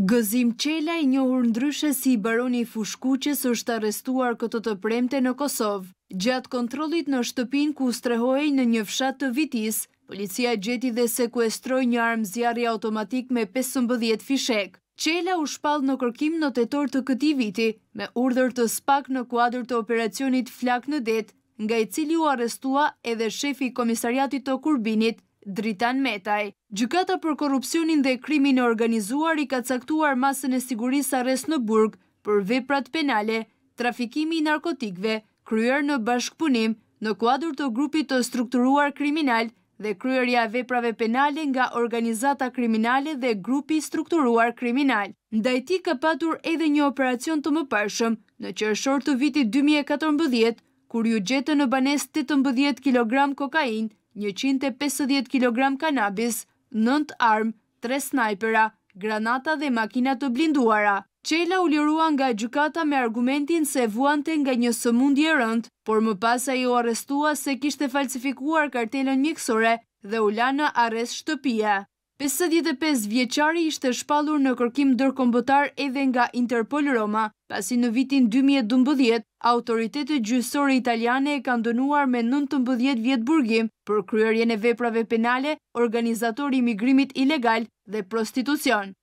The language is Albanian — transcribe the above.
Gëzim Qela, i njohur ndryshe si baroni i Fushkuqes, është arrestuar këtë të premte në Kosovë. Gjatë kontrollit në shtëpinë ku strehohej në një fshat të Vitis, policia gjeti dhe sekuestroi një armë zjarri automatik me 15 fishek. Qela u shpall në kërkim në tetor të këtij viti me urdhër të spak në kuadër të operacionit Flak në det, nga i cili u arrestua edhe shefi i komisariatit të Kurbinit, Dritan Metaj. Gjukata për korupcionin dhe krimin e organizuar i ka caktuar masën e sigurisë ares në burg për veprat penale, trafikimi i narkotikve, kryer në bashkëpunim, në kuadur të grupit të strukturuar kriminal dhe kryerja veprave penale nga organizata kriminale dhe grupi strukturuar kriminal. Ndajti ka patur edhe një operacion të më përshëm në qërëshor të vitit 2014, kur ju gjetë në banes 18 kg kokainë, 150 kg kanabis, 9 armë, 3 snajpera, granata dhe makina të blinduara. Qela u lirua nga gjukata me argumentin se vuante nga një sëmundje rënd, por më pasa ju u arestua se kishte falsifikuar kartelën mjekësore dhe u lana arrest shtëpia. 55 vjeqari ishte shpalur në kërkim dërkombëtar edhe nga Interpol Roma, pasi në vitin 2012, autoritetet gjysore italiane e kanë dënuar me 19 vjetë burgim për kryerjen e veprave penale, organizatori imigrimit ilegal dhe prostitucion.